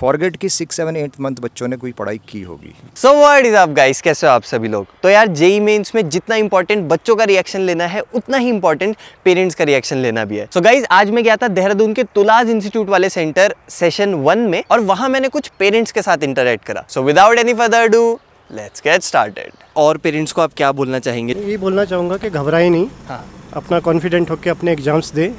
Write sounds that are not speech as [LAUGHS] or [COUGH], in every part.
Forget की six seven eight month बच्चों ने कोई पढ़ाई की होगी सो वर्ड इज आप गाइस कैसे हो आप सभी लोग तो यार जेई मेन्स e में जितना इंपॉर्टेंट बच्चों का रिएक्शन लेना है उतना ही इंपॉर्टेंट पेरेंट्स का रिएक्शन लेना भी है सो so गाइस आज मैं गया था देहरादून के तुलाज इंस्टीट्यूट वाले सेंटर सेशन वन में और वहां मैंने कुछ पेरेंट्स के साथ इंटरेक्ट करा so without any further do let's get started और पेरेंट्स को आप क्या बोलना चाहेंगे ये बोलना चाहूंगा कि घबराए नहीं हाँ अपना कॉन्फिडेंट होकर अपने एग्जाम्स दें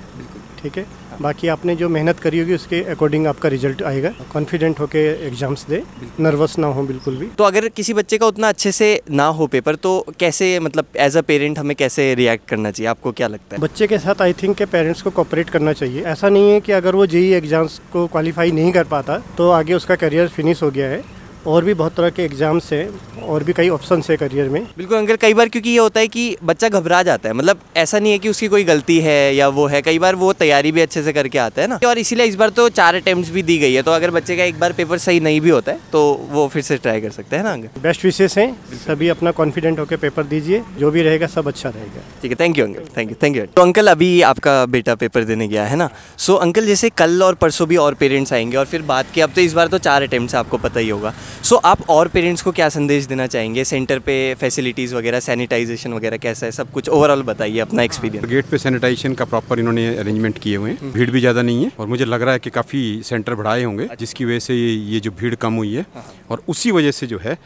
ठीक है बाकी आपने जो मेहनत करी होगी उसके अकॉर्डिंग आपका रिजल्ट आएगा कॉन्फिडेंट होके एग्जाम्स दे नर्वस ना हो बिल्कुल भी तो अगर किसी बच्चे का उतना अच्छे से ना हो पेपर तो कैसे मतलब एज अ पेरेंट हमें कैसे रिएक्ट करना चाहिए आपको क्या लगता है बच्चे के साथ आई थिंक के पेरेंट्स को कॉपरेट करना चाहिए ऐसा नहीं है कि अगर वो जेई एग्जाम्स e को क्वालिफाई नहीं कर पाता तो आगे उसका करियर फिनिश हो गया है और भी बहुत तरह के एग्ज़ाम्स हैं और भी कई ऑप्शन है करियर में बिल्कुल अंकल कई बार क्योंकि ये होता है कि बच्चा घबरा जाता है मतलब ऐसा नहीं है कि उसकी कोई गलती है या वो है कई बार वो तैयारी भी अच्छे से करके आता है ना और इसीलिए इस बार तो चार अटैम्प्ट भी दी गई है तो अगर बच्चे का एक बार पेपर सही नहीं भी होता है तो वो फिर से ट्राई कर सकते हैं ना अंकल बेस्ट विशेष हैं सभी अपना कॉन्फिडेंट होकर पेपर दीजिए जो भी रहेगा सब अच्छा रहेगा ठीक है thank you uncle thank you thank you तो अंकल अभी आपका बेटा पेपर देने गया है ना सो अंकल जैसे कल और परसों भी और पेरेंट्स आएंगे और फिर बात की अब तो इस बार तो चार अटैम्प्ट आपको पता ही होगा सो so, आप और पेरेंट्स को क्या संदेश देना चाहेंगे सेंटर पे फैसिलिटीज़ वगैरह सैनिटाइजेशन वगैरह कैसा है सब कुछ ओवरऑल बताइए अपना एक्सपीरियंस गेट हाँ, पे सैनिटाइजेशन का प्रॉपर इन्होंने अरेंजमेंट किए हुए हैं भीड़ भी ज़्यादा नहीं है और मुझे लग रहा है कि काफ़ी सेंटर बढ़ाए होंगे अच्छा। जिसकी वजह से ये जो भीड़ कम हुई है हाँ, हाँ। और उसी वजह से जो है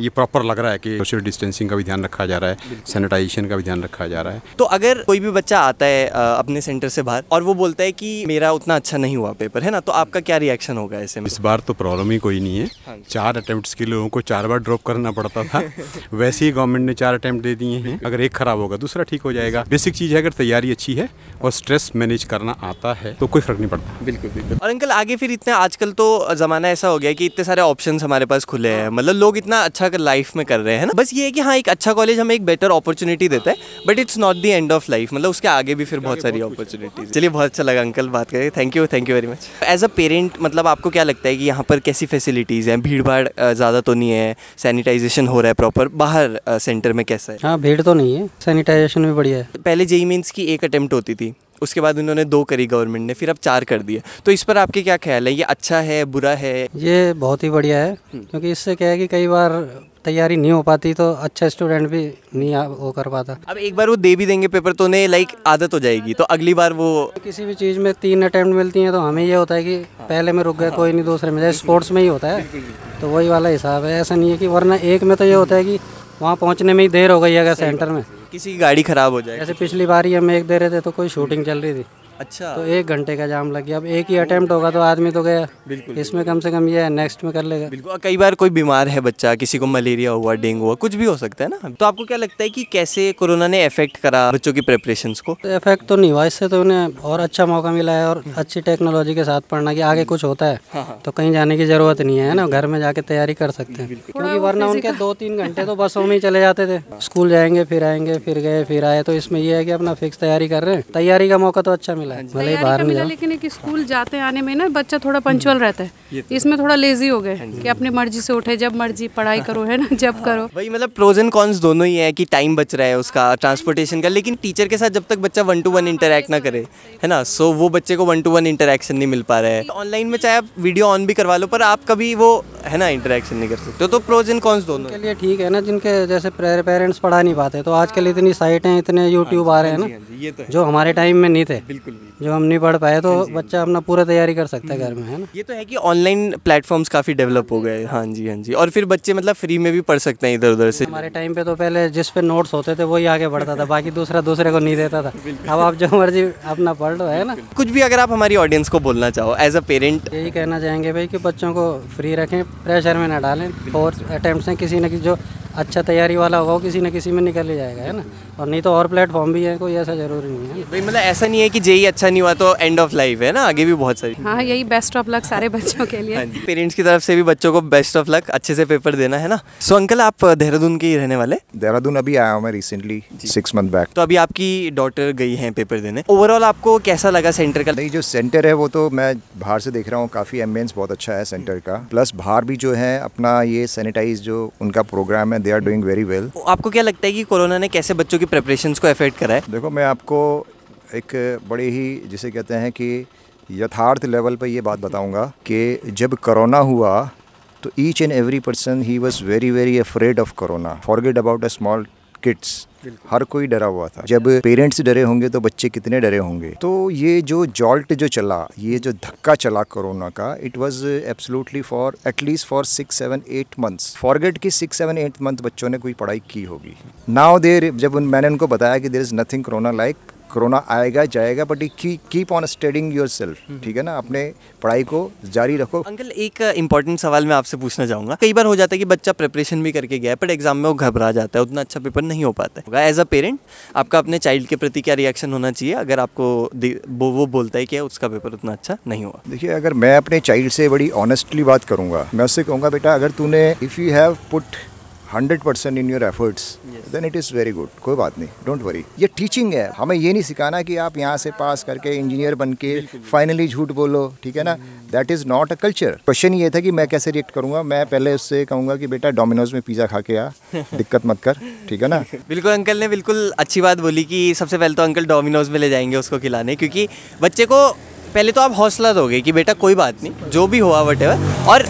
ये प्रॉपर लग रहा है कि सोशल डिस्टेंसिंग का भी ध्यान रखा जा रहा है सैनिटाइजेशन का भी ध्यान रखा जा रहा है तो अगर कोई भी बच्चा आता है अपने सेंटर से बाहर और वो बोलता है कि मेरा उतना अच्छा नहीं हुआ पेपर है ना तो आपका क्या रिएक्शन होगा ऐसे में इस बार तो प्रॉब्लम ही कोई नहीं है चार चार अटैम्प्ट के लोगों को चार बार ड्रॉप करना पड़ता था [LAUGHS] वैसे ही गवर्नमेंट ने चार अटैम्प्ट दे दिए हैं अगर एक खराब होगा दूसरा ठीक हो जाएगा बेसिक चीज़ है अगर तैयारी अच्छी है और स्ट्रेस मैनेज करना आता है तो कोई फर्क नहीं पड़ता बिल्कुल बिल्कुल और अंकल आगे फिर इतना आजकल तो ज़माना ऐसा हो गया कि इतने सारे ऑप्शन हमारे पास खुले हैं मतलब लोग इतना अच्छा लाइफ में कर रहे हैं ना बस ये है कि हाँ एक अच्छा कॉलेज हमें एक बेटर अपॉर्चुनिटी देता है but it's not the end of life मतलब उसके आगे भी फिर बहुत सारी अपॉर्चुनिटीज चलिए बहुत अच्छा लगा अंकल बात करें thank you thank you very much as a parent मतलब आपको क्या लगता है कि यहाँ पर कैसी फैसिलिटीज़ हैं भीड़ भीड़ ज़्यादा तो नहीं है सैनिटाइजेशन हो रहा है प्रॉपर बाहर सेंटर में कैसा है हाँ भीड़ तो नहीं है सैनिटाइजेशन भी बढ़िया है पहले जेई मीन्स की एक अटैम्प्ट होती थी उसके बाद उन्होंने दो करी गवर्नमेंट ने फिर अब चार कर दिए तो इस पर आपके क्या ख्याल है ये अच्छा है बुरा है ये बहुत ही बढ़िया है हम्म। क्योंकि इससे क्या है कि कई बार तैयारी नहीं हो पाती तो अच्छा स्टूडेंट भी नहीं वो कर पाता अब एक बार वो दे भी देंगे पेपर तो उन्हें लाइक आदत हो जाएगी तो अगली बार वो किसी भी चीज़ में तीन अटैम्प्ट मिलती हैं तो हमें ये होता है कि हाँ। पहले में रुक गए कोई नहीं दूसरे में जाए स्पोर्ट्स में ही होता है तो वही वाला हिसाब है ऐसा नहीं है कि वरना एक में तो ये होता है कि वहाँ पहुँचने में ही देर हो गई अगर सेंटर में किसी की गाड़ी खराब हो जाए जैसे पिछली बार ही हम एक दे रहे थे तो कोई शूटिंग चल रही थी अच्छा तो एक घंटे का जाम लग गया अब एक ही अटेम्प्ट होगा तो आदमी तो गया बिल्कुल इसमें कम से कम ये है नेक्स्ट में कर लेगा बिल्कुल कई बार कोई बीमार है बच्चा किसी को मलेरिया हुआ डेंगू हुआ कुछ भी हो सकता है ना तो आपको क्या लगता है कि कैसे कोरोना ने इफेक्ट करा बच्चों की प्रेपरेशन को इफेक्ट तो, तो नहीं हुआ इससे तो उन्हें और अच्छा मौका मिला है और अच्छी टेक्नोलॉजी के साथ पढ़ना की आगे कुछ होता है हाँ, हाँ। तो कहीं जाने की जरूरत नहीं है ना घर में जाके तैयारी कर सकते हैं क्योंकि वरना उनके दो तीन घंटे तो बसों में ही चले जाते थे हाँ। स्कूल जाएंगे फिर आएंगे फिर गए फिर आए तो इसमें यह है कि अपना फिक्स तैयारी कर रहे हैं तैयारी का मौका तो अच्छा मिला हाँ मिला भले बाहर मिला लेकिन एक स्कूल जाते आने में ना बच्चा थोड़ा पंचुअल रहता है तो इसमें थोड़ा लेजी हो गए हाँ कि अपने मर्जी से उठे जब मर्जी पढ़ाई करो है ना जब करो [LAUGHS] वही मतलब प्रोज एंड कॉन्स दोनों ही है कि टाइम बच रहा है उसका ट्रांसपोर्टेशन हाँ, का लेकिन टीचर के साथ जब तक बच्चा वन टू वन इंटरेक्ट ना करे है ना सो वो बच्चे को वन टू वन इंटरेक्शन नहीं मिल पा रहा है ऑनलाइन में चाहे आप वीडियो ऑन भी करवा लो पर आप कभी वो है ना इंटरेक्शन नहीं कर सकते तो प्रोज एंड कॉन्स दोनों के लिए ठीक है ना जिनके जैसे पेरेंट्स पढ़ा नहीं पाते तो आजकल इतनी साइटें इतने यूट्यूब आ रहे हैं ना ये तो जो हमारे टाइम में नहीं थे बिल्कुल जो हम नहीं पढ़ पाए तो हाँ हाँ बच्चा अपना पूरा तैयारी कर सकता है हम्म। घर में है ना ये तो है कि ऑनलाइन प्लेटफॉर्म्स काफ़ी डेवलप हो गए हाँ जी हाँ जी और फिर बच्चे मतलब फ्री में भी पढ़ सकते हैं इधर उधर से हमारे टाइम पे तो पहले जिस पे नोट्स होते थे वही आगे बढ़ता था बाकी दूसरा दूसरे को नहीं देता था अब आप जो मर्जी अपना पढ़ लो है ना कुछ भी अगर आप हमारी ऑडियंस को बोलना चाहो एज अ पेरेंट यही कहना चाहेंगे भाई की बच्चों को फ्री रखें प्रेशर में ना डालें और अटेम्प्ट किसी न किसी जो अच्छा तैयारी वाला होगा वो किसी न किसी में निकल ही जाएगा है ना और नहीं तो और प्लेटफॉर्म भी है कोई ऐसा जरूरी नहीं है भाई मतलब ऐसा नहीं है कि जेई अच्छा नहीं हुआ तो एंड ऑफ लाइफ है ना आगे भी बहुत सारी हाँ यही बेस्ट ऑफ लक सारे बच्चों के लिए पेरेंट्स हाँ की तरफ से भी बच्चों को बेस्ट ऑफ लक अच्छे से पेपर देना है ना सो अंकल आप देहरादून के ही रहने वाले देहरादून अभी आया हूँ मैं रिसेंटली सिक्स मंथ बैक तो अभी आपकी डॉटर गई है पेपर देने ओवरऑल आपको कैसा लगा सेंटर का नहीं जो सेंटर है वो तो मैं बाहर से देख रहा हूँ काफ़ी एम्बियंस बहुत अच्छा है सेंटर का प्लस बाहर भी जो है अपना ये सैनिटाइज जो उनका प्रोग्राम है they are doing very well आपको क्या लगता है कि कोरोना ने कैसे बच्चों की प्रेपरेशन को अफेक्ट करा है देखो मैं आपको एक बड़े ही जिसे कहते हैं कि यथार्थ लेवल पर ये बात बताऊंगा कि जब कोरोना हुआ तो each and every person he was very very afraid of corona forget about a small kids हर कोई डरा हुआ था जब पेरेंट्स डरे होंगे तो बच्चे कितने डरे होंगे तो ये जो जॉल्ट जो चला ये जो धक्का चला कोरोना का it was absolutely for at least for six seven eight months forget की सिक्स सेवन एट मंथ बच्चों ने कोई पढ़ाई की होगी नाउ देर जब मैंने उनको बताया कि there is nothing corona like corona आएगा जाएगा बट की keep on studying yourself ठीक है ना अपने पढ़ाई को जारी रखो अंकल एक इंपॉर्टेंट uh, सवाल मैं आपसे पूछना चाहूंगा कई बार हो जाता है कि बच्चा प्रिपरेशन भी करके गया बट एग्जाम में वो घबरा जाता है उतना अच्छा पेपर नहीं हो पाता है एज अ पेरेंट आपका अपने चाइल्ड के प्रति क्या रिएक्शन होना चाहिए अगर आपको वो वो बोलता है कि उसका पेपर उतना अच्छा नहीं हुआ देखिए अगर मैं अपने चाइल्ड से बड़ी ऑनेस्टली बात करूंगा मैं उससे कहूंगा बेटा अगर तूने if you have put hundred percent in your efforts then it is very good कोई बात नहीं डोंट वरी ये टीचिंग है हमें ये नहीं सिखाना कि आप यहाँ से पास करके इंजीनियर बन के फाइनली झूठ बोलो ठीक है ना that is not a culture question ये था कि मैं कैसे रिएक्ट करूँगा मैं पहले उससे कहूँगा कि बेटा डोमिनोज में पिज़्ज़ा खा के आ [LAUGHS] दिक्कत मत कर ठीक है ना बिल्कुल अंकल ने बिल्कुल अच्छी बात बोली कि सबसे पहले तो अंकल डोमिनोज में ले जाएंगे उसको खिलाने क्योंकि बच्चे को पहले तो आप हौसला दोगे कि बेटा कोई बात नहीं जो भी हुआ वट और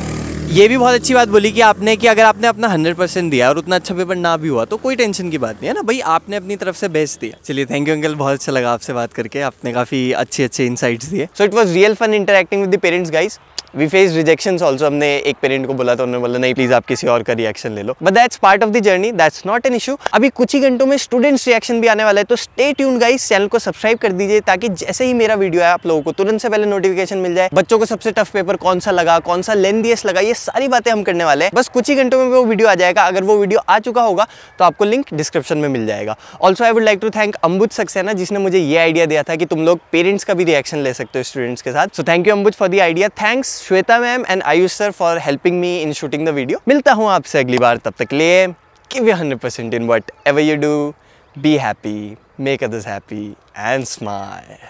ये भी बहुत अच्छी बात बोली कि आपने कि अगर आपने अपना हंड्रेड परसेंट दिया और उतना अच्छा पेपर ना भी हुआ तो कोई टेंशन की बात नहीं है ना भाई आपने अपनी तरफ से बेस्ट दिया चलिए थैंक यू अंकल बहुत अच्छा लगा आपसे बात करके आपने काफ़ी अच्छे अच्छे इनसाइट्स दिए so it was real fun interacting with the parents guys we face rejection also हमने एक पेरेंट को बोला था उन्होंने बोला नहीं प्लीज आप किसी और का रिएक्शन ले लो but that's part of the journey that's not an issue अभी कुछ ही घंटों में स्टूडेंट्स रिएक्शन भी आने वाला है तो स्टे ट्यून गाइस चैनल को सब्सक्राइब कर दीजिए ताकि जैसे ही मेरा वीडियो है आप लोगों को तुरंत से पहले नोटिफिकेशन मिल जाए बच्चों को सबसे टफ पेपर कौन सा लगा कौन सा लेंदियस लगा ये सारी बातें हम करने वाले हैं बस कुछ ही घंटों में वो वीडियो आ जाएगा अगर वो वीडियो आ चुका होगा तो आपको लिंक डिस्क्रिप्शन में मिल जाएगा also I would like to thank Ambuj Saxena जिसने मुझे ये आइडिया दिया था कि तुम लोग पेरेंट्स का भी रिएक्शन ले सकते हो स्टूडेंट्स के साथ so thank you Ambuj for the idea thanks Shweta ma'am and Ayush sir for helping me in shooting the video मिलता हूँ आपसे अगली बार तब तक लिए कि you hundred percent in whatever you do be happy make others happy and smile